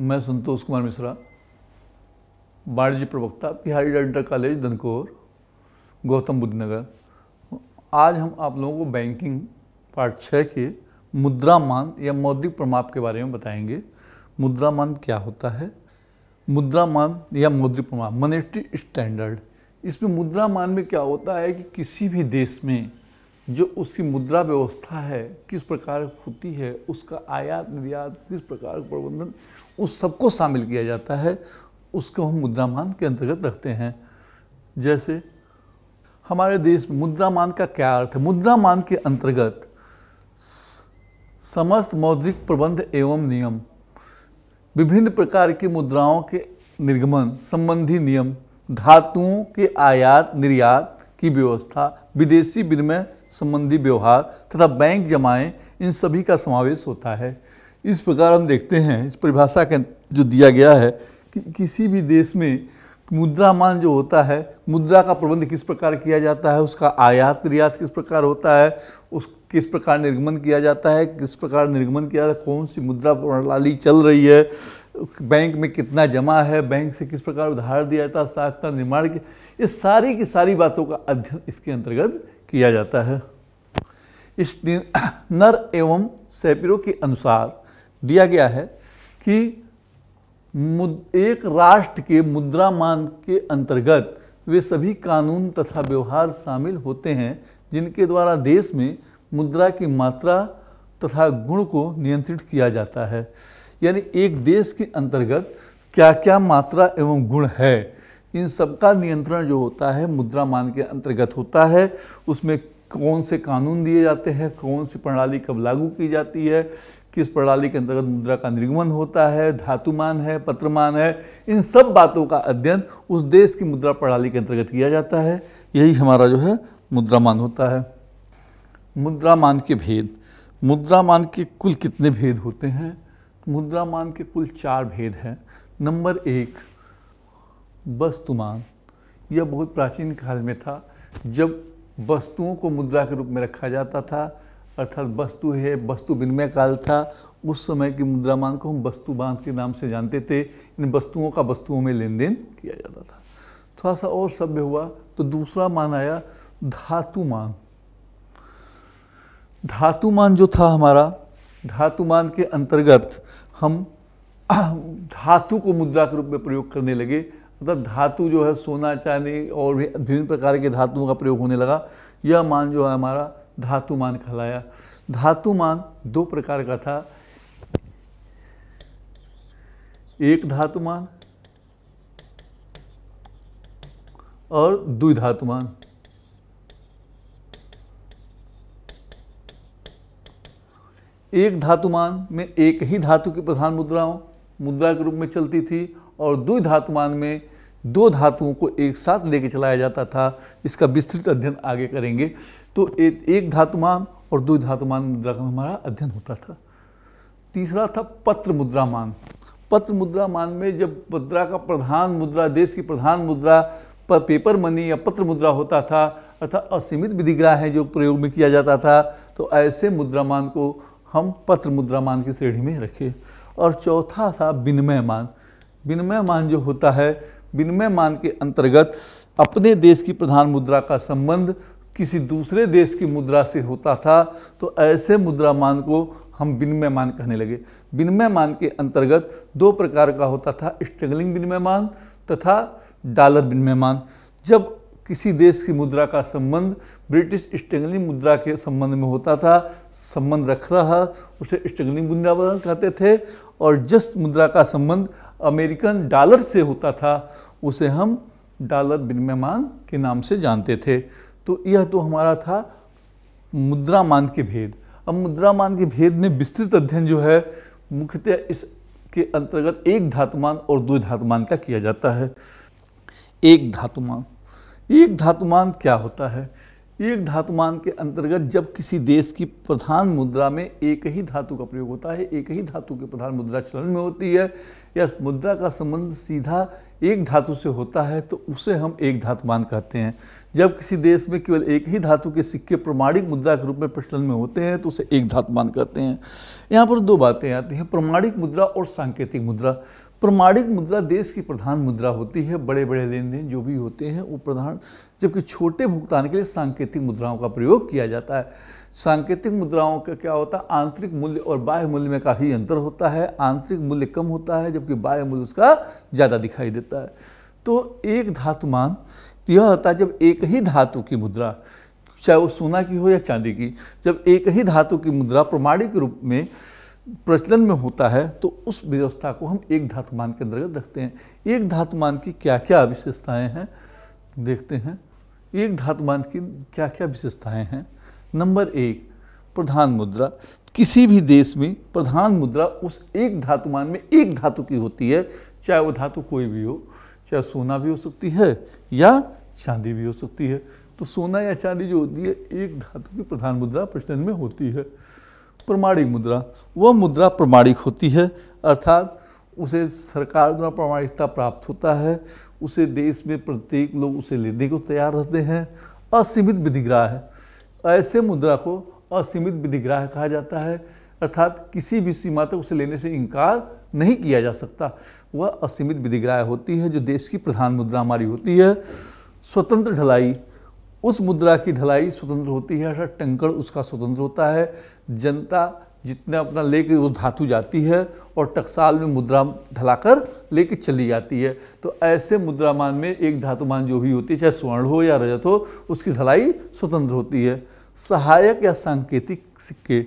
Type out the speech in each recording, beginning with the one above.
मैं संतोष कुमार मिश्रा वाणिज्य प्रवक्ता बिहारी डेंटल कॉलेज धनकोर गौतम बुद्ध नगर आज हम आप लोगों को बैंकिंग पार्ट छः के मुद्रा मान या मौद्रिक प्रमाप के बारे में बताएंगे मुद्रा मान क्या होता है मुद्रा मान या मौद्रिक प्रमाप मनेस्ट्री स्टैंडर्ड इसमें मुद्रा मान में क्या होता है कि किसी भी देश में जो उसकी मुद्रा व्यवस्था है किस प्रकार होती है उसका आयात निर्यात किस प्रकार प्रबंधन उस सबको शामिल किया जाता है उसको हम मुद्रामान के अंतर्गत रखते हैं जैसे हमारे देश में मुद्रामान का क्या अर्थ है मुद्रामान के अंतर्गत समस्त मौद्रिक प्रबंध एवं नियम विभिन्न प्रकार की मुद्राओं के निर्गमन संबंधी नियम धातुओं के आयात निर्यात की व्यवस्था विदेशी विनिमय संबंधी व्यवहार तथा बैंक जमाएं इन सभी का समावेश होता है इस प्रकार हम देखते हैं इस परिभाषा के जो दिया गया है कि किसी भी देश में मुद्रा मान जो होता है मुद्रा का प्रबंध किस प्रकार किया जाता है उसका आयात निर्यात किस प्रकार होता है उस किस प्रकार निर्गमन किया जाता है किस प्रकार निर्गमन किया जाता है कौन सी मुद्रा प्रणाली चल रही है बैंक में कितना जमा है बैंक से किस प्रकार उधार दिया जाता है साख का निर्माण किया ये सारी की सारी बातों का अध्ययन इसके अंतर्गत किया जाता है इस नर एवं सैपिरो के अनुसार दिया गया है कि एक राष्ट्र के मुद्रा मान के अंतर्गत वे सभी कानून तथा व्यवहार शामिल होते हैं जिनके द्वारा देश में मुद्रा की मात्रा तथा गुण को नियंत्रित किया जाता है यानी एक देश के अंतर्गत क्या क्या मात्रा एवं गुण है इन सबका नियंत्रण जो होता है मुद्रा मान के अंतर्गत होता है उसमें कौन से कानून दिए जाते हैं कौन सी प्रणाली कब लागू की जाती है किस प्रणाली के अंतर्गत मुद्रा का निर्गमन होता है धातुमान है पत्रमान है इन सब बातों का अध्ययन उस देश की मुद्रा प्रणाली के अंतर्गत किया जाता है यही हमारा जो है मुद्रामान होता है मुद्रामान के भेद मुद्रामान के कुल कितने भेद होते हैं मुद्रामान के कुल चार भेद हैं नंबर एक वस्तुमान यह बहुत प्राचीन काल में था जब वस्तुओं को मुद्रा के रूप में रखा जाता था अर्थात वस्तु है वस्तु विनिमय काल था उस समय की मुद्रा मान को हम वस्तु बांध के नाम से जानते थे इन वस्तुओं का वस्तुओं में लेन देन किया जाता था थोड़ा सा और सभ्य हुआ तो दूसरा मान आया धातुमान धातुमान जो था हमारा धातुमान के अंतर्गत हम धातु को मुद्रा के रूप में प्रयोग करने लगे मतलब धातु जो है सोना चांदी और भी विभिन्न प्रकार के धातुओं का प्रयोग होने लगा यह मान जो है हमारा धातुमान कहलाया धातुमान दो प्रकार का था एक धातुमान और धातु धातुमान एक धातुमान में एक ही धातु की प्रधान मुद्राओं मुद्रा के रूप में चलती थी और दुई धातुमान में दो धातुओं को एक साथ लेके चलाया जाता था इसका विस्तृत अध्ययन आगे करेंगे तो ए, एक धातुमान और दो धातुमान मुद्रा का हमारा अध्ययन होता था तीसरा था पत्र मुद्रामान पत्र मुद्रामान में जब मुद्रा का प्रधान मुद्रा देश की प्रधान मुद्रा पर पेपर मनी या पत्र मुद्रा होता था अर्थात असीमित विधिग्रह है जो प्रयोग में किया जाता था तो ऐसे मुद्रामान को हम पत्र मुद्रामान की श्रेणी में रखें और चौथा था विनिमय मान विनिमय मान जो होता है विनिमय मान के अंतर्गत अपने देश की प्रधान मुद्रा का संबंध किसी दूसरे देश की मुद्रा से होता था तो ऐसे मुद्रा मान को हम विनिमय मान कहने लगे विनिमय मान के अंतर्गत दो प्रकार का होता था स्ट्रगलिंग विनिमय मान तथा डॉलर विनिमय मान जब किसी देश की मुद्रा का संबंध ब्रिटिश स्टेंगलिंग मुद्रा के संबंध में होता था संबंध रहा है उसे स्टेंगलिंग मुद्रा कहते थे और जिस मुद्रा का संबंध अमेरिकन डॉलर से होता था उसे हम डॉलर विनिमयमान के नाम से जानते थे तो यह तो हमारा था मुद्रा मान के भेद अब मुद्रा मान के भेद में विस्तृत अध्ययन जो है मुख्यतः इसके अंतर्गत एक धातुमान और दो धातुमान का किया जाता है एक धातुमान एक धातुमान क्या होता है एक धातुमान के अंतर्गत जब किसी देश की प्रधान मुद्रा में एक ही धातु का प्रयोग होता है एक ही धातु की प्रधान मुद्रा चलन में होती है या मुद्रा का संबंध सीधा एक धातु से होता है तो उसे हम एक धातुमान कहते हैं जब किसी देश में केवल एक ही धातु के सिक्के प्रमाणिक मुद्रा के रूप में प्रचलन में होते हैं तो उसे एक धातुमान कहते हैं यहाँ पर दो बातें आती हैं प्रमाणिक मुद्रा और सांकेतिक मुद्रा प्रमाणिक मुद्रा देश की प्रधान मुद्रा होती है बड़े बड़े लेन देन जो भी होते हैं वो प्रधान जबकि छोटे भुगतान के लिए सांकेतिक मुद्राओं का प्रयोग किया जाता है सांकेतिक मुद्राओं का क्या होता है आंतरिक मूल्य और बाह्य मूल्य में काफ़ी अंतर होता है आंतरिक मूल्य कम होता है जबकि बाह्य मूल्य उसका ज़्यादा दिखाई देता है तो एक धातुमान यह होता है जब एक ही धातु की मुद्रा चाहे वो सोना की हो या चांदी की जब एक ही धातु की मुद्रा प्रमाणिक रूप में प्रचलन में होता है तो उस व्यवस्था को हम एक धातुमान के अंतर्गत रखते हैं एक धातुमान की क्या क्या विशेषताएं हैं देखते हैं एक धातुमान की क्या क्या विशेषताएं हैं नंबर एक प्रधान मुद्रा किसी भी देश में प्रधान मुद्रा उस एक धातुमान में एक धातु की होती है चाहे वो धातु कोई भी हो चाहे सोना भी हो सकती है या चांदी भी हो सकती है तो सोना या चांदी जो होती है एक धातु की प्रधान मुद्रा प्रचलन में होती है प्रमाणिक मुद्रा वह मुद्रा प्रमाणिक होती है अर्थात उसे सरकार द्वारा प्रमाणिकता प्राप्त होता है उसे देश में प्रत्येक लोग उसे लेने को तैयार रहते हैं असीमित विधिग्राह है ऐसे मुद्रा को असीमित विधिग्राह कहा जाता है अर्थात किसी भी सीमा तक उसे लेने से इनकार नहीं किया जा सकता वह असीमित विधिग्राह होती है जो देश की प्रधान मुद्रा हमारी होती है स्वतंत्र ढलाई उस मुद्रा की ढलाई स्वतंत्र होती है अर्थात टंकड़ उसका स्वतंत्र होता है जनता जितना अपना कर वो धातु जाती है और टकसाल में मुद्रा ढलाकर कर चली जाती है तो ऐसे मुद्रामान में एक धातुमान जो भी होती है चाहे स्वर्ण हो या रजत हो उसकी ढलाई स्वतंत्र होती है सहायक या सांकेतिक सिक्के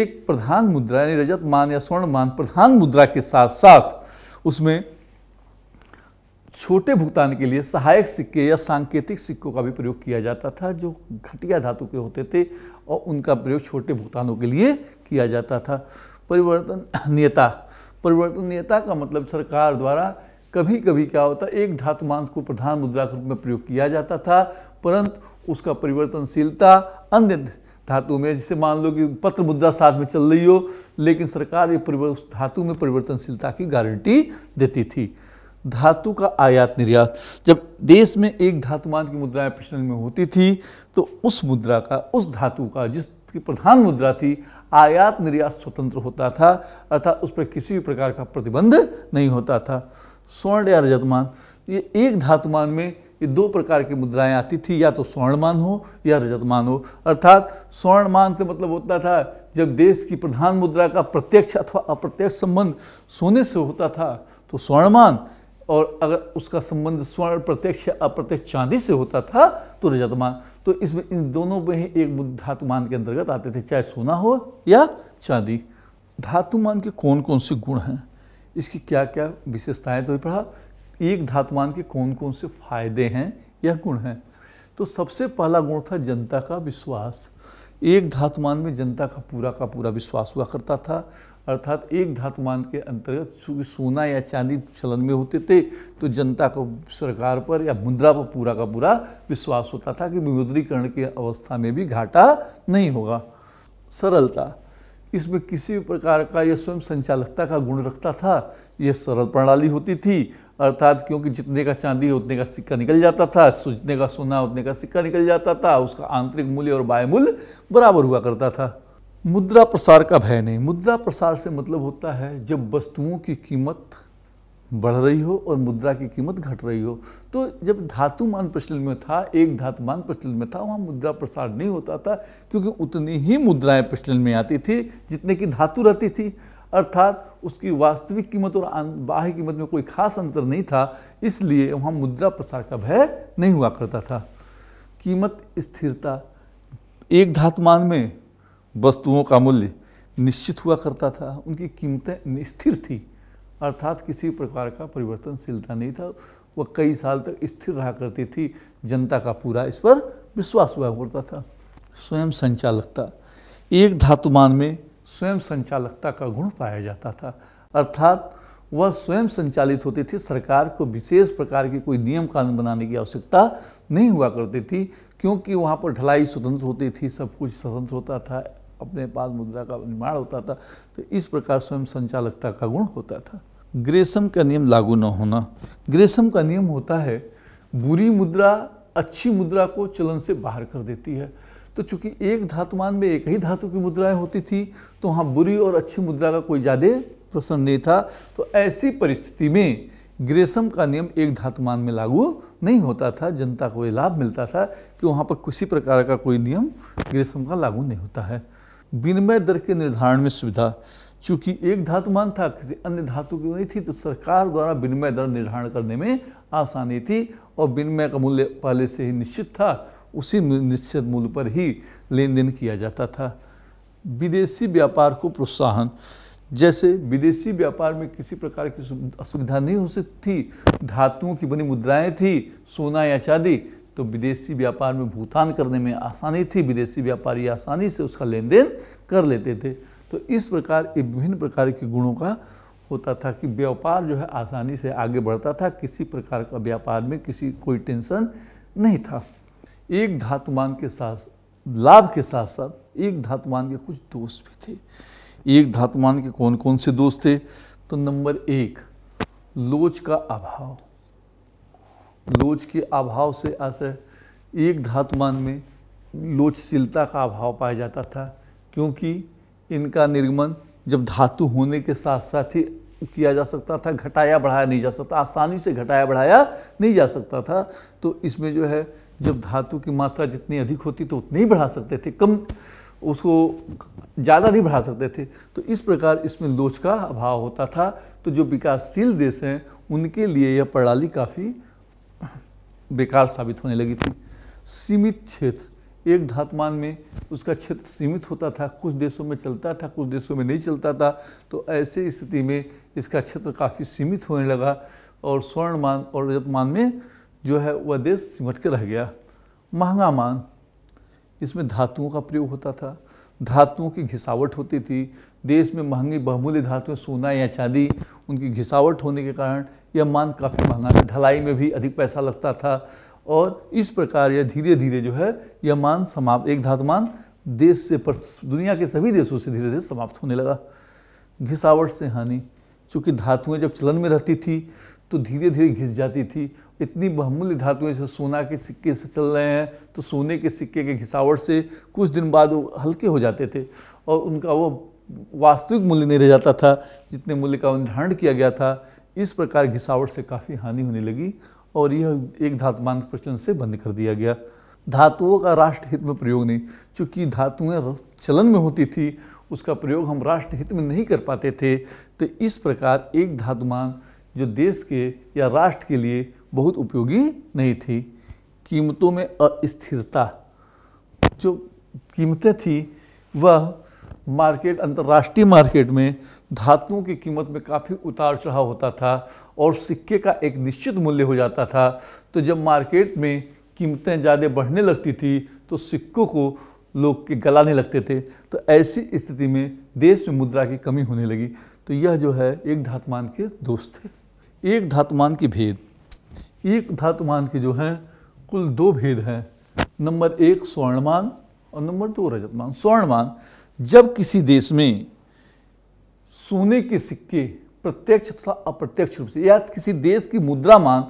एक प्रधान मुद्रा यानी रजत मान या स्वर्ण मान प्रधान मुद्रा के साथ साथ उसमें छोटे भुगतान के लिए सहायक सिक्के या सांकेतिक सिक्कों का भी प्रयोग किया जाता था जो घटिया धातु के होते थे और उनका प्रयोग छोटे भुगतानों के लिए किया जाता था परिवर्तनीयता परिवर्तनीयता का मतलब सरकार द्वारा कभी कभी क्या होता एक धातु मांस को प्रधान मुद्रा के रूप में प्रयोग किया जाता था परंतु उसका परिवर्तनशीलता अन्य धातु में जैसे मान लो कि पत्र मुद्रा साथ में चल रही हो लेकिन सरकार ये धातु में परिवर्तनशीलता की गारंटी देती थी धातु का आयात निर्यात जब देश में एक धातुमान की मुद्राएं प्रचलन में होती थी तो उस मुद्रा का उस धातु का जिसकी प्रधान मुद्रा थी आयात निर्यात स्वतंत्र होता था अर्थात उस पर किसी भी प्रकार का प्रतिबंध नहीं होता था स्वर्ण या रजतमान ये एक धातुमान में ये दो प्रकार की मुद्राएं आती थी या तो स्वर्णमान हो या रजतमान हो अर्थात स्वर्णमान से मतलब होता था जब देश की प्रधान मुद्रा का प्रत्यक्ष अथवा अप्रत्यक्ष संबंध सोने से होता था तो स्वर्णमान और अगर उसका संबंध स्वर्ण प्रत्यक्ष अप्रत्यक्ष चांदी से होता था तो रजतमान तो इसमें इन दोनों में ही एक बुद्ध धातुमान के अंतर्गत आते थे चाहे सोना हो या चांदी धातुमान के कौन कौन से गुण हैं इसकी क्या क्या विशेषताएं तो पढ़ा एक धातुमान के कौन कौन से फायदे हैं या गुण हैं तो सबसे पहला गुण था जनता का विश्वास एक धातुमान में जनता का पूरा का पूरा विश्वास हुआ करता था अर्थात एक धातुमान के अंतर्गत चूँकि सोना या चांदी चलन में होते थे तो जनता को सरकार पर या मुद्रा पर पूरा का पूरा विश्वास होता था कि विमुद्रीकरण की अवस्था में भी घाटा नहीं होगा सरलता इसमें किसी भी प्रकार का यह स्वयं संचालकता का गुण रखता था यह सरल प्रणाली होती थी अर्थात क्योंकि जितने का चांदी उतने का सिक्का निकल जाता था जितने का सोना उतने का सिक्का निकल जाता था उसका आंतरिक मूल्य और बाह्य मूल्य बराबर हुआ करता था मुद्रा प्रसार का भय नहीं मुद्रा प्रसार से मतलब होता है जब वस्तुओं की कीमत बढ़ रही हो और मुद्रा की कीमत घट रही हो तो जब धातुमान प्रचलन में था एक धातुमान प्रचलन में था वहाँ मुद्रा प्रसार नहीं होता था क्योंकि उतनी ही मुद्राएं प्रचलन में आती थी जितने की धातु रहती थी अर्थात उसकी वास्तविक कीमत और बाह्य कीमत में कोई खास अंतर नहीं था इसलिए वहाँ मुद्रा प्रसार का भय नहीं हुआ करता था कीमत स्थिरता एक धातुमान में वस्तुओं का मूल्य निश्चित हुआ करता था उनकी कीमतें स्थिर थी अर्थात किसी प्रकार का परिवर्तनशीलता नहीं था वह कई साल तक स्थिर रहा करती थी जनता का पूरा इस पर विश्वास हुआ करता था स्वयं संचालकता एक धातुमान में स्वयं संचालकता का गुण पाया जाता था अर्थात वह स्वयं संचालित होती थी सरकार को विशेष प्रकार के कोई नियम कानून बनाने की आवश्यकता नहीं हुआ करती थी क्योंकि वहाँ पर ढलाई स्वतंत्र होती थी सब कुछ स्वतंत्र होता था अपने पास मुद्रा का निर्माण होता था तो इस प्रकार स्वयं संचालकता का गुण होता था ग्रेसम का नियम लागू न होना ग्रेसम का नियम होता है बुरी मुद्रा अच्छी मुद्रा को चलन से बाहर कर देती है तो चूंकि एक धातुमान में एक ही धातु की मुद्राएं होती थी तो वहाँ बुरी और अच्छी मुद्रा का कोई ज़्यादा प्रसन्न नहीं था तो ऐसी परिस्थिति में ग्रेसम का नियम एक धातुमान में लागू नहीं होता था जनता को ये लाभ मिलता था कि वहाँ पर किसी प्रकार का कोई नियम ग्रेसम का लागू नहीं होता है विनिमय दर के निर्धारण में सुविधा चूंकि एक धातुमान था किसी अन्य धातु की नहीं थी तो सरकार द्वारा विनिमय दर निर्धारण करने में आसानी थी और विनिमय का मूल्य पहले से ही निश्चित था उसी निश्चित मूल्य पर ही लेन देन किया जाता था विदेशी व्यापार को प्रोत्साहन जैसे विदेशी व्यापार में किसी प्रकार की असुविधा नहीं हो सकती थी धातुओं की बनी मुद्राएं थी सोना या चांदी तो विदेशी व्यापार में भुगतान करने में आसानी थी विदेशी व्यापारी आसानी से उसका लेन देन कर लेते थे तो इस प्रकार विभिन्न प्रकार के गुणों का होता था कि व्यापार जो है आसानी से आगे बढ़ता था किसी प्रकार का व्यापार में किसी कोई टेंशन नहीं था एक धातुमान के साथ लाभ के साथ साथ एक धातुमान के कुछ दोस्त भी थे एक धातुमान के कौन कौन से दोस्त थे तो नंबर एक लोच का अभाव लोच के अभाव से ऐसे एक धातुमान में लोचशीलता का अभाव पाया जाता था क्योंकि इनका निर्गमन जब धातु होने के साथ साथ ही किया जा सकता था घटाया बढ़ाया नहीं जा सकता आसानी से घटाया बढ़ाया नहीं जा सकता था तो इसमें जो है जब धातु की मात्रा जितनी अधिक होती तो उतनी ही बढ़ा सकते थे कम उसको ज़्यादा नहीं बढ़ा सकते थे तो इस प्रकार इसमें लोच का अभाव होता था तो जो विकासशील देश हैं उनके लिए यह प्रणाली काफ़ी बेकार साबित होने लगी थी सीमित क्षेत्र एक धातमान में उसका क्षेत्र सीमित होता था कुछ देशों में चलता था कुछ देशों में नहीं चलता था तो ऐसे स्थिति में इसका क्षेत्र काफ़ी सीमित होने लगा और स्वर्ण मान और रजत मान में जो है वह देश सिमट के रह गया महंगा मान इसमें धातुओं का प्रयोग होता था धातुओं की घिसावट होती थी देश में महंगी बहुमूल्य धातुएं सोना या चांदी उनकी घिसावट होने के कारण यह मान काफ़ी महंगा था ढलाई में भी अधिक पैसा लगता था और इस प्रकार यह धीरे धीरे जो है यह मान समाप्त एक धातुमान देश से पर दुनिया के सभी देशों से धीरे धीरे समाप्त होने लगा घिसावट से हानि चूँकि धातुएं जब चलन में रहती थी तो धीरे धीरे घिस जाती थी इतनी बहुमूल्य धातुएं जैसे सोना के सिक्के से चल रहे हैं तो सोने के सिक्के के घिसावट से कुछ दिन बाद वो हल्के हो जाते थे और उनका वो वास्तविक मूल्य नहीं रह जाता था जितने मूल्य का निर्धारण किया गया था इस प्रकार घिसावट से काफ़ी हानि होने लगी और यह एक धातुमान प्रचलन से बंद कर दिया गया धातुओं का राष्ट्रहित में प्रयोग नहीं चूँकि धातुएं चलन में होती थी उसका प्रयोग हम राष्ट्रहित में नहीं कर पाते थे तो इस प्रकार एक धातुमान जो देश के या राष्ट्र के लिए बहुत उपयोगी नहीं थी कीमतों में अस्थिरता जो कीमतें थी वह मार्केट अंतर्राष्ट्रीय मार्केट में धातुओं की कीमत में काफ़ी उतार चढ़ाव होता था और सिक्के का एक निश्चित मूल्य हो जाता था तो जब मार्केट में कीमतें ज़्यादा बढ़ने लगती थी तो सिक्कों को लोग के गलाने लगते थे तो ऐसी स्थिति में देश में मुद्रा की कमी होने लगी तो यह जो है एक धातुमान के दोस्त थे एक धातुमान के भेद एक धातुमान के जो हैं कुल दो भेद हैं नंबर एक स्वर्णमान और नंबर दो रजतमान स्वर्णमान जब किसी देश में सोने के सिक्के प्रत्यक्ष तथा अप्रत्यक्ष रूप से या किसी देश की मुद्रा मान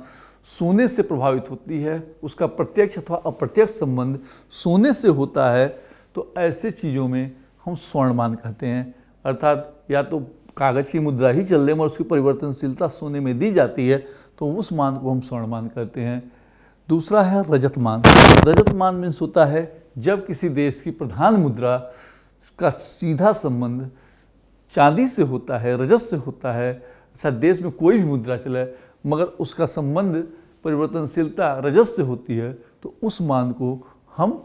सोने से प्रभावित होती है उसका प्रत्यक्ष अथवा अप्रत्यक्ष संबंध सोने से होता है तो ऐसे चीज़ों में हम स्वर्णमान कहते हैं अर्थात या तो कागज़ की मुद्रा ही चल हैं और उसकी परिवर्तनशीलता सोने में दी जाती है तो उस मान को हम स्वर्णमान कहते हैं दूसरा है रजतमान रजतमान मीन्स होता है जब किसी देश की प्रधान मुद्रा का सीधा संबंध चांदी से होता है रजत से होता है अच्छा देश में कोई भी मुद्रा चले मगर उसका संबंध परिवर्तनशीलता रजत से होती है तो उस मान को हम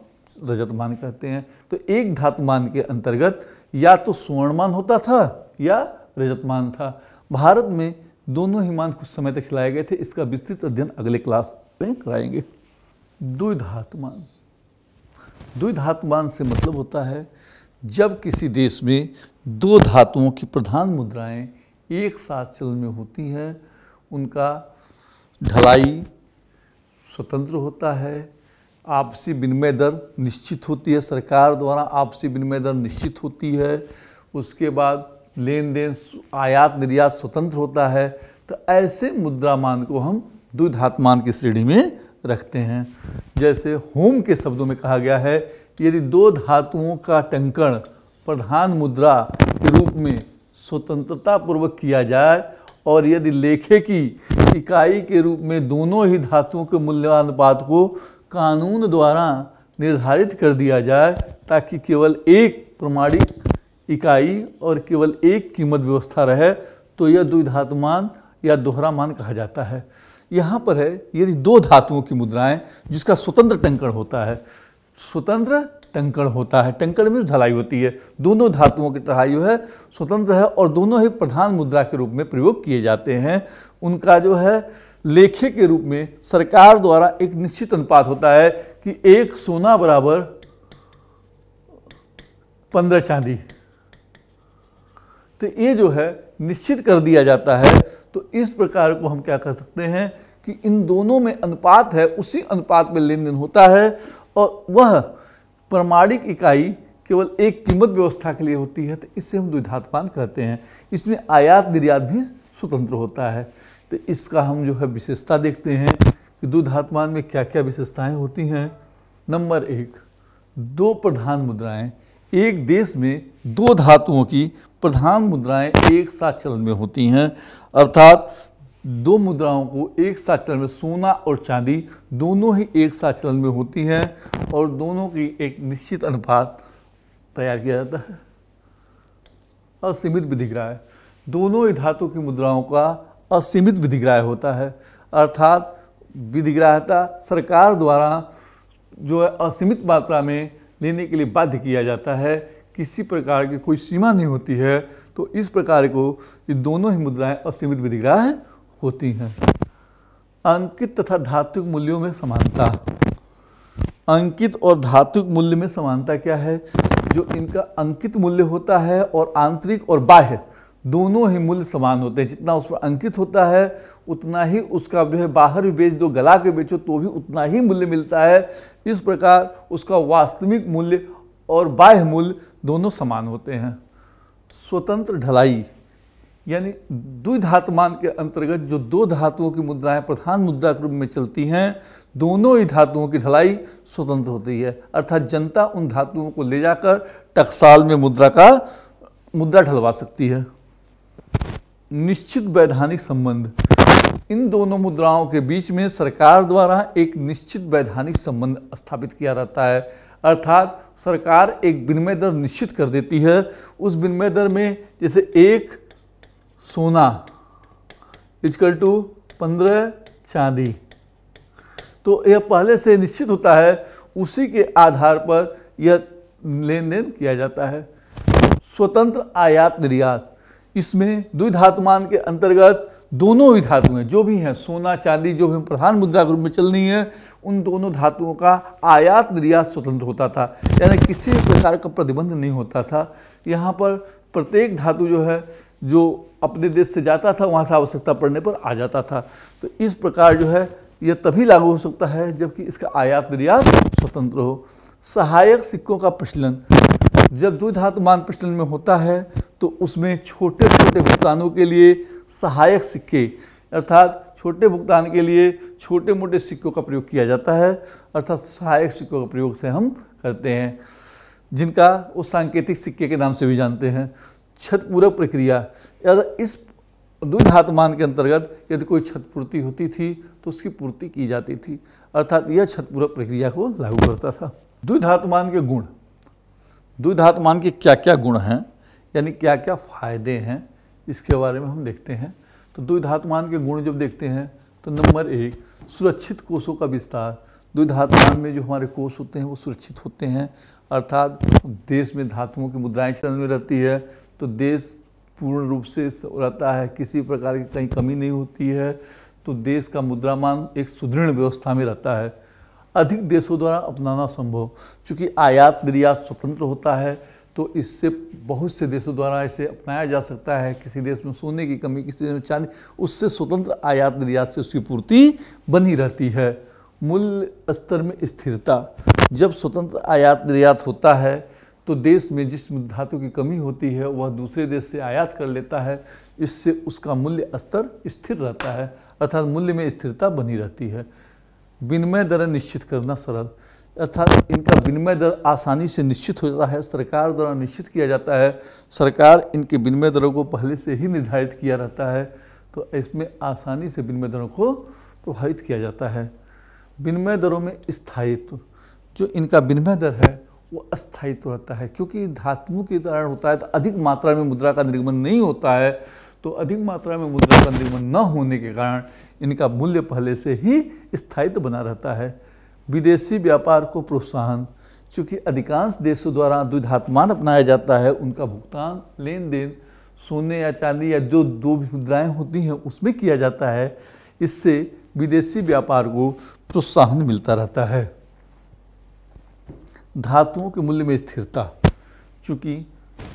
रजत मान कहते हैं तो एक धातुमान के अंतर्गत या तो सुवर्णमान होता था या रजतमान था भारत में दोनों ही मान कुछ समय तक चलाए गए थे इसका विस्तृत अध्ययन अगले क्लास में कराएंगे द्विधातुमान मान से मतलब होता है जब किसी देश में दो धातुओं की प्रधान मुद्राएं एक साथ चलन में होती हैं उनका ढलाई स्वतंत्र होता है आपसी विनिमय दर निश्चित होती है सरकार द्वारा आपसी विनिमय दर निश्चित होती है उसके बाद लेन देन आयात निर्यात स्वतंत्र होता है तो ऐसे मुद्रामान को हम मान की श्रेणी में रखते हैं जैसे होम के शब्दों में कहा गया है यदि दो धातुओं का टंकण प्रधान मुद्रा के रूप में स्वतंत्रता पूर्वक किया जाए और यदि लेखे की इकाई के रूप में दोनों ही धातुओं के मूल्यानुपात को कानून द्वारा निर्धारित कर दिया जाए ताकि केवल एक प्रमाणिक इकाई और केवल एक कीमत व्यवस्था रहे तो यह द्विधातुमान या दोहरा मान कहा जाता है यहाँ पर है यदि दो धातुओं की मुद्राएं जिसका स्वतंत्र टंकण होता है स्वतंत्र टंकण होता है टंकण में ढलाई होती है दोनों धातुओं की ढलाई है स्वतंत्र है और दोनों ही प्रधान मुद्रा के रूप में प्रयोग किए जाते हैं उनका जो है लेखे के रूप में सरकार द्वारा एक निश्चित अनुपात होता है कि एक सोना बराबर पंद्रह चांदी तो ये जो है निश्चित कर दिया जाता है तो इस प्रकार को हम क्या कर सकते हैं कि इन दोनों में अनुपात है उसी अनुपात में लेन देन होता है और वह प्रमाणिक इकाई केवल एक कीमत व्यवस्था के लिए होती है तो इससे हम द्विधातपान कहते हैं इसमें आयात निर्यात भी स्वतंत्र होता है तो इसका हम जो है विशेषता देखते हैं कि द्विधात्मान में क्या क्या विशेषताएं होती हैं नंबर एक दो प्रधान मुद्राएं एक देश में दो धातुओं की प्रधान मुद्राएं एक साथ चलन में होती हैं अर्थात दो मुद्राओं को एक साथ चलन में सोना और चांदी दोनों ही एक साथ चलन में होती हैं और दोनों की एक निश्चित अनुपात तैयार किया जाता है असीमित विधिग्राह दोनों ही धातु की मुद्राओं का असीमित विधिग्राह होता है अर्थात विधिग्राहता सरकार द्वारा जो है असीमित मात्रा में लेने के लिए बाध्य किया जाता है किसी प्रकार की कोई सीमा नहीं होती है तो इस प्रकार को ये दोनों ही मुद्राएं असीमित विधिग्राह होती हैं अंकित तथा धातुक मूल्यों में समानता अंकित और धातुक मूल्य में समानता क्या है जो इनका अंकित मूल्य होता है और आंतरिक और बाह्य दोनों ही मूल्य समान होते हैं जितना उस पर अंकित होता है उतना ही उसका जो है बाहर भी बेच दो गला के बेचो तो भी उतना ही मूल्य मिलता है इस प्रकार उसका वास्तविक मूल्य और बाह्य मूल्य दोनों समान होते हैं स्वतंत्र ढलाई यानी द्विधातुमान के अंतर्गत जो दो धातुओं की मुद्राएं प्रधान मुद्रा के रूप में चलती हैं दोनों ही धातुओं की ढलाई स्वतंत्र होती है अर्थात जनता उन धातुओं को ले जाकर टकसाल में मुद्रा का मुद्रा ढलवा सकती है निश्चित वैधानिक संबंध इन दोनों मुद्राओं के बीच में सरकार द्वारा एक निश्चित वैधानिक संबंध स्थापित किया जाता है अर्थात सरकार एक विनिमय दर निश्चित कर देती है उस विनिमय दर में जैसे एक सोना इजकल टू पंद्रह चांदी तो यह पहले से निश्चित होता है उसी के आधार पर यह लेन देन किया जाता है स्वतंत्र आयात निर्यात इसमें द्विधातुमान के अंतर्गत दोनों ही धातुएं जो भी हैं सोना चांदी जो भी प्रधान मुद्रा के रूप में चल रही हैं उन दोनों धातुओं का आयात निर्यात स्वतंत्र होता था यानी किसी प्रकार का प्रतिबंध नहीं होता था यहाँ पर प्रत्येक धातु जो है जो अपने देश से जाता था वहाँ से आवश्यकता पड़ने पर आ जाता था तो इस प्रकार जो है यह तभी लागू हो सकता है जबकि इसका आयात निर्यात स्वतंत्र हो सहायक सिक्कों का प्रचलन जब मान प्रचलन में होता है तो उसमें छोटे छोटे भुगतानों के लिए सहायक सिक्के अर्थात छोटे भुगतान के लिए छोटे मोटे सिक्कों का प्रयोग किया जाता है अर्थात सहायक सिक्कों का प्रयोग से हम करते हैं जिनका उस सांकेतिक सिक्के के नाम से भी जानते हैं पूरक प्रक्रिया या तो इस द्विधातुमान के अंतर्गत यदि कोई छतपूर्ति होती थी तो उसकी पूर्ति की जाती थी अर्थात यह पूरक प्रक्रिया को लागू करता था द्विधातुमान के गुण द्विधातुमान के क्या क्या गुण हैं यानी क्या क्या फायदे हैं इसके बारे में हम देखते हैं तो द्विधातुमान के गुण जब देखते हैं तो नंबर एक सुरक्षित कोषों का विस्तार द्विधात में जो हमारे कोष होते हैं वो सुरक्षित होते हैं अर्थात देश में धातुओं की मुद्राएं चलन में रहती है तो देश पूर्ण रूप से रहता है किसी प्रकार की कहीं कमी नहीं होती है तो देश का मुद्रामान एक सुदृढ़ व्यवस्था में रहता है अधिक देशों द्वारा अपनाना संभव चूँकि आयात निर्यात स्वतंत्र होता है तो इससे बहुत से देशों द्वारा इसे अपनाया जा सकता है किसी देश में सोने की कमी किसी देश में चांदी उससे स्वतंत्र आयात निर्यात से उसकी पूर्ति बनी रहती है मूल्य स्तर में स्थिरता जब स्वतंत्र आयात निर्यात होता है तो देश में जिस धातु की कमी होती है वह दूसरे देश से आयात कर लेता है इससे उसका मूल्य स्तर स्थिर रहता है अर्थात मूल्य में स्थिरता बनी रहती है विनिमय दर निश्चित करना सरल अर्थात इनका विनिमय दर आसानी से निश्चित हो जाता है सरकार द्वारा निश्चित किया जाता है सरकार इनके विनिमय दरों को पहले से ही निर्धारित किया रहता है तो इसमें आसानी से विनिमय दरों को प्रभावित किया जाता है विनिमय दरों में स्थायित्व जो इनका विनिमय दर है वो अस्थायित्व रहता है क्योंकि धातुओं के कारण होता है तो अधिक मात्रा में मुद्रा का निर्गमन नहीं होता है तो अधिक मात्रा में मुद्रा का निर्गमन न होने के कारण इनका मूल्य पहले से ही स्थायित्व बना रहता है विदेशी व्यापार को प्रोत्साहन चूँकि अधिकांश देशों द्वारा द्विधात्मान अपनाया जाता है उनका भुगतान लेन देन सोने या चांदी या जो दो भी मुद्राएँ होती हैं उसमें किया जाता है इससे विदेशी व्यापार को प्रोत्साहन मिलता रहता है धातुओं के मूल्य में स्थिरता चूंकि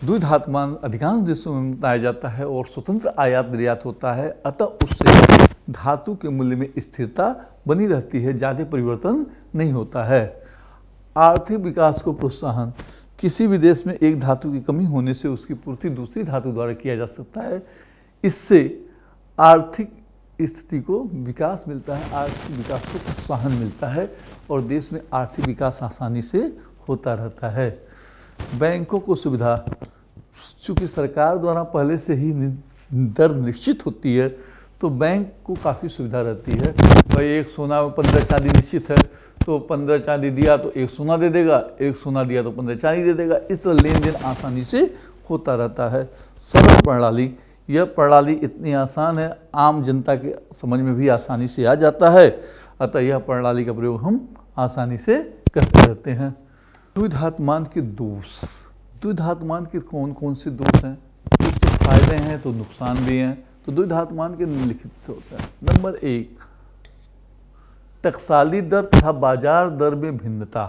द्विधातुमान अधिकांश देशों में मनाया जाता है और स्वतंत्र आयात निर्यात होता है अतः उससे धातु के मूल्य में स्थिरता बनी रहती है ज़्यादा परिवर्तन नहीं होता है आर्थिक विकास को प्रोत्साहन किसी भी देश में एक धातु की कमी होने से उसकी पूर्ति दूसरी धातु द्वारा किया जा सकता है इससे आर्थिक स्थिति को विकास मिलता है आर्थिक विकास को प्रोत्साहन मिलता है और देश में आर्थिक विकास आसानी से होता रहता है बैंकों को सुविधा चूँकि सरकार द्वारा पहले से ही दर निश्चित होती है तो बैंक को काफ़ी सुविधा रहती है भाई एक सोना में पंद्रह चांदी निश्चित है तो पंद्रह चांदी दिया तो एक सोना दे देगा एक सोना दिया तो पंद्रह चांदी दे देगा इस तरह लेन देन आसानी से होता रहता है सड़क प्रणाली यह प्रणाली इतनी आसान है आम जनता के समझ में भी आसानी से आ जाता है अतः यह प्रणाली का प्रयोग हम आसानी से करते रहते हैं द्विधात्मान के दोष द्विधात्मान के कौन कौन से दोष हैं उसके फायदे हैं तो नुकसान भी हैं तो द्विधात्मान के निम्नलिखित दोष हैं नंबर एक टकसाली दर तथा बाजार दर में भिन्नता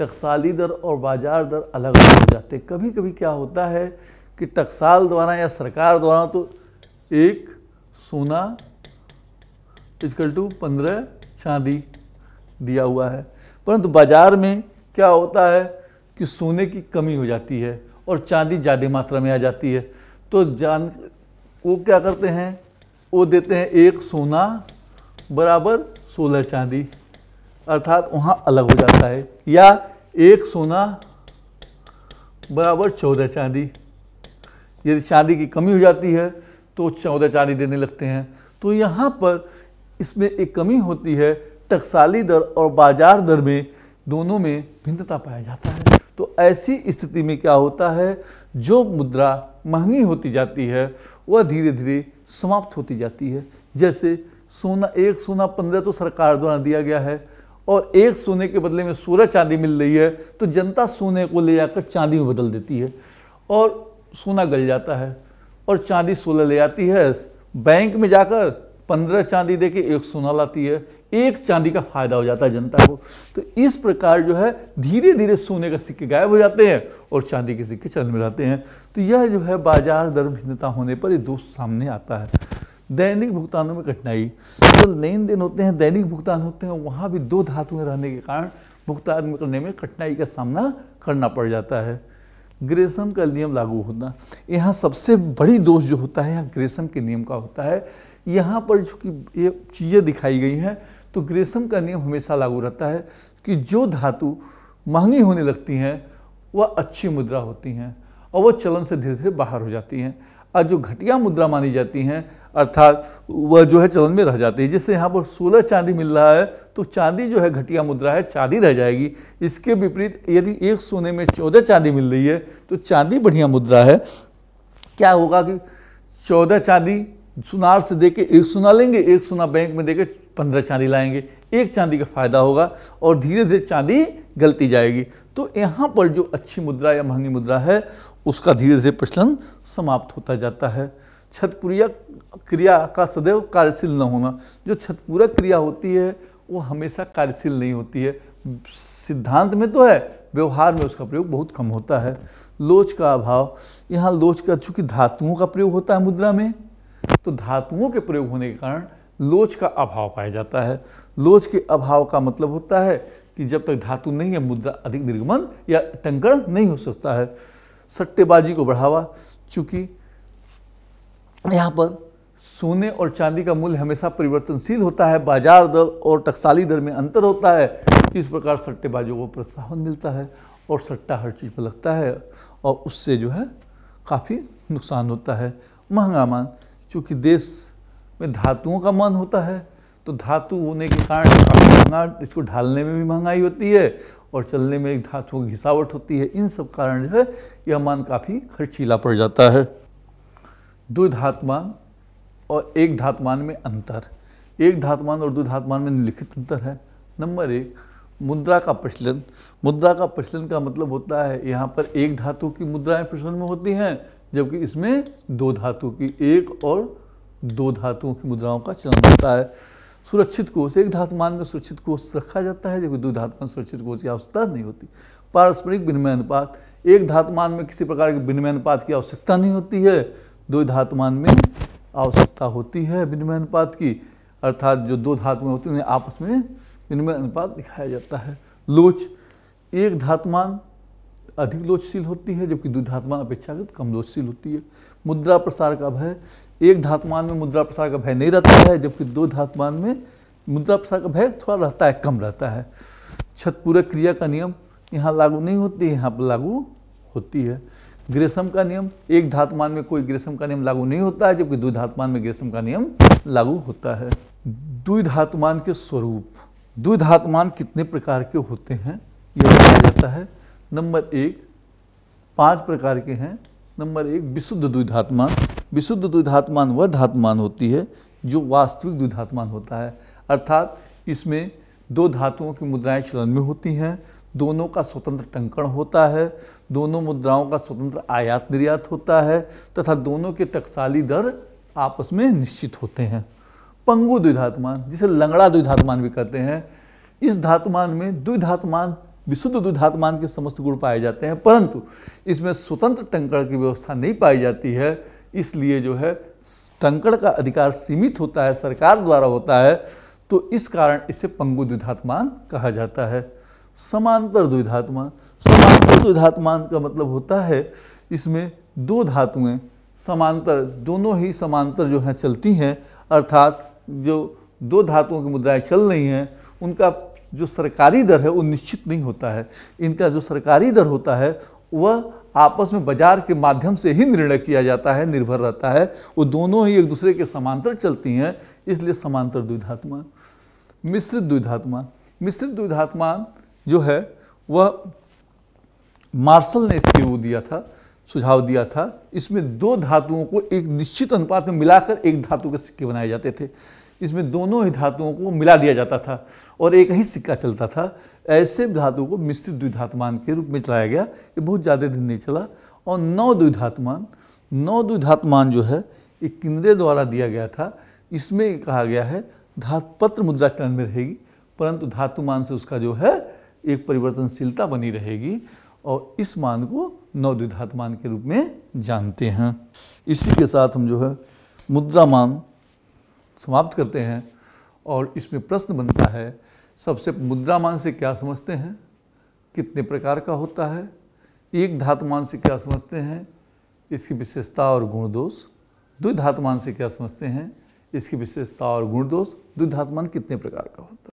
टकसाली दर और बाजार दर अलग अलग हो जाते कभी कभी क्या होता है कि टकसाल द्वारा या सरकार द्वारा तो एक सोना इजकल टू पंद्रह चांदी दिया हुआ है परंतु बाजार में क्या होता है कि सोने की कमी हो जाती है और चांदी ज़्यादा मात्रा में आ जाती है तो जान वो क्या करते हैं वो देते हैं एक सोना बराबर सोलह चांदी अर्थात वहाँ अलग हो जाता है या एक सोना बराबर चौदह चांदी यदि चांदी की कमी हो जाती है तो चौदह चांदी देने लगते हैं तो यहाँ पर इसमें एक कमी होती है टकसाली दर और बाजार दर में दोनों में भिन्नता पाया जाता है तो ऐसी स्थिति में क्या होता है जो मुद्रा महंगी होती जाती है वह धीरे धीरे समाप्त होती जाती है जैसे सोना एक सोना पंद्रह तो सरकार द्वारा दिया गया है और एक सोने के बदले में सोलह चांदी मिल रही है तो जनता सोने को ले जाकर चांदी में बदल देती है और सोना गल जाता है और चांदी सोलह ले आती है बैंक में जाकर पंद्रह चांदी दे के एक सोना लाती है एक चांदी का फायदा हो जाता है जनता को तो इस प्रकार जो है धीरे धीरे सोने का सिक्के गायब हो जाते हैं और चांदी के सिक्के चल में रहते हैं तो यह जो है बाजार दर भिन्नता होने पर ये दोष सामने आता है दैनिक भुगतानों में कठिनाई जो लेन देन होते हैं दैनिक भुगतान होते हैं वहाँ भी दो धातुएं रहने के कारण भुगतान करने में कठिनाई का सामना करना पड़ जाता है ग्रेसम का नियम लागू होना यहाँ सबसे बड़ी दोष जो होता है यहाँ ग्रेसम के नियम का होता है यहाँ पर चूँकि ये चीज़ें दिखाई गई हैं तो ग्रेसम का नियम हमेशा लागू रहता है कि जो धातु महंगी होने लगती हैं वह अच्छी मुद्रा होती हैं और वह चलन से धीरे धीरे बाहर हो जाती हैं और जो घटिया मुद्रा मानी जाती हैं अर्थात वह जो है चलन में रह जाती है जैसे यहाँ पर सोलह चांदी मिल रहा है तो चांदी जो है घटिया मुद्रा है चांदी रह जाएगी इसके विपरीत यदि एक सोने में चौदह चांदी मिल रही है तो चांदी बढ़िया मुद्रा है क्या होगा कि चौदह चांदी सुनार से दे के एक सुना लेंगे एक सुना बैंक में दे के पंद्रह चांदी लाएंगे एक चांदी का फायदा होगा और धीरे धीरे चांदी गलती जाएगी तो यहाँ पर जो अच्छी मुद्रा या महंगी मुद्रा है उसका धीरे धीरे प्रचलन समाप्त होता जाता है छतपुरिया क्रिया का सदैव कार्यशील न होना जो छतपुरा क्रिया होती है वो हमेशा कार्यशील नहीं होती है सिद्धांत में तो है व्यवहार में उसका प्रयोग बहुत कम होता है लोच का अभाव यहाँ लोच का चूँकि धातुओं का प्रयोग होता है मुद्रा में तो धातुओं के प्रयोग होने के कारण लोच का अभाव पाया जाता है लोच के अभाव का मतलब होता है कि जब तक धातु नहीं है मुद्रा अधिक निर्गमन या टंकण नहीं हो सकता है सट्टेबाजी को बढ़ावा चूंकि यहाँ पर सोने और चांदी का मूल्य हमेशा परिवर्तनशील होता है बाजार दर और टकसाली दर में अंतर होता है इस प्रकार सट्टेबाजों को प्रोत्साहन मिलता है और सट्टा हर चीज़ पर लगता है और उससे जो है काफ़ी नुकसान होता है महंगा मान चूँकि देश में धातुओं का मन होता है तो धातु होने के कारण महंगा इसको ढालने में भी महंगाई होती है और चलने में एक धातुओं की घिसावट होती है इन सब कारण जो है यह मान काफ़ी खर्चीला पड़ जाता है दो धातुमान और एक धातुमान में अंतर एक धातुमान और दो धातुमान में निम्नलिखित अंतर है नंबर एक मुद्रा का प्रचलन मुद्रा का प्रचलन का मतलब होता है यहाँ पर एक धातु की मुद्राएं प्रचलन में होती हैं जबकि इसमें दो धातु की एक और दो धातुओं की मुद्राओं का चलन होता है सुरक्षित कोष एक धातुमान में सुरक्षित कोष रखा जाता है जबकि दो धातुमान सुरक्षित कोष की आवश्यकता नहीं होती पारस्परिक विनिमय अनुपात एक धातुमान में किसी प्रकार के विनिमय अनुपात की आवश्यकता नहीं होती है दो धातुमान में आवश्यकता होती है विनिमय अनुपात की अर्थात जो दो धातुएं होती हैं आपस में विनिमय अनुपात दिखाया जाता है लोच एक धातुमान अधिक लोचशील होती है जबकि द्विधात्मा अपेक्षाकृत कम लोचशील होती है मुद्रा प्रसार का भय एक धातुमान में मुद्रा प्रसार का भय नहीं रहता है जबकि दो धातुमान में मुद्रा प्रसार का भय थोड़ा रहता है कम रहता है छतपूरक क्रिया का नियम यहाँ लागू नहीं होती है यहाँ पर लागू होती है ग्रेसम का नियम एक धातुमान में कोई ग्रेसम का नियम लागू नहीं होता है जबकि दो धातुमान में ग्रेसम का नियम लागू होता है द्विधातुमान के स्वरूप द्विधातुमान कितने प्रकार के होते हैं यह बताया जाता है नंबर एक पांच प्रकार के हैं नंबर एक विशुद्ध द्विधात्मान विशुद्ध द्विधात्मान वह धातुमान होती है जो वास्तविक द्विधात्मान होता है अर्थात इसमें दो धातुओं की मुद्राएं चलन में होती हैं दोनों का स्वतंत्र टंकण होता है दोनों मुद्राओं का स्वतंत्र आयात निर्यात होता है तथा दोनों के टकसाली दर आपस में निश्चित होते हैं पंगु द्विधात्मान जिसे लंगड़ा द्विधात्मान भी कहते हैं इस धातुमान में द्विधात्मान विशुद्ध दुधात्मान के समस्त गुण पाए जाते हैं परंतु इसमें स्वतंत्र टंकड़ की व्यवस्था नहीं पाई जाती है इसलिए जो है टंकड़ का अधिकार सीमित होता है सरकार द्वारा होता है तो इस कारण इसे पंगु द्विधात्मान कहा जाता है समांतर द्विधात्मान समांतर द्विधात्मान का मतलब होता है इसमें दो धातुएं समांतर दोनों ही समांतर जो हैं चलती हैं अर्थात जो दो धातुओं की मुद्राएं चल रही हैं उनका जो सरकारी दर है वो निश्चित नहीं होता है इनका जो सरकारी दर होता है वह आपस में बाजार के माध्यम से ही निर्णय किया जाता है निर्भर रहता है वो दोनों ही एक दूसरे के समांतर चलती हैं इसलिए समांतर द्विधात्मा मिश्रित द्विधात्मा मिश्रित द्विधात्मा जो है वह मार्शल ने इसके वो दिया था सुझाव दिया था इसमें दो धातुओं को एक निश्चित अनुपात में मिलाकर एक धातु के सिक्के बनाए जाते थे इसमें दोनों ही धातुओं को मिला दिया जाता था और एक ही सिक्का चलता था ऐसे धातु को मिश्रित द्विधात्मान के रूप में चलाया गया ये बहुत ज़्यादा दिन नहीं चला और नौ द्विधात्मान नौ द्विधात्मान जो है ये किन्द्रे द्वारा दिया गया था इसमें कहा गया है धातपत्र मुद्रा चलन में रहेगी परंतु धातुमान से उसका जो है एक परिवर्तनशीलता बनी रहेगी और इस मान को नौ मान के रूप में जानते हैं इसी के साथ हम जो है मुद्रा मान समाप्त करते हैं और इसमें प्रश्न बनता है सबसे मुद्रा मान से क्या समझते हैं कितने प्रकार का होता है एक धातुमान से क्या समझते हैं इसकी विशेषता और गुण दोष द्विधातुमान से क्या समझते हैं इसकी विशेषता और गुण दोष द्विधातुमान कितने प्रकार का होता है